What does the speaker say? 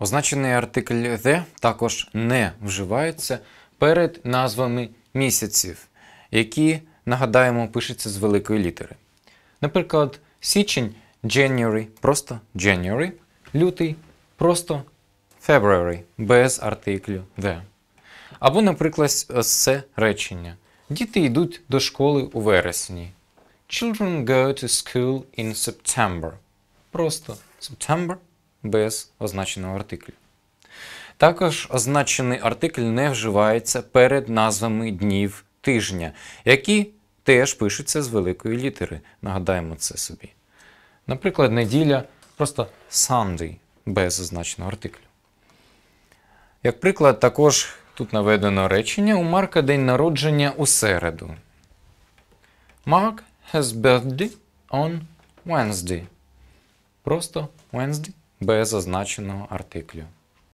Означений артикль «the» також не вживається перед назвами місяців, які, нагадаємо, пишуться з великої літери. Наприклад, січень January просто January, лютий просто February без артиклю «the». Або, наприклад, це речення. Діти йдуть до школи у вересні. Children go to school in September. Просто September без означеного артиклю. Також означений артикль не вживається перед назвами днів тижня, які теж пишуться з великої літери. Нагадаємо це собі. Наприклад, неділя просто Sunday без означеного артиклю. Як приклад, також тут наведено речення у Марка день народження у середу. Mark has birthday on Wednesday. Просто Wednesday без зазначеного артиклю.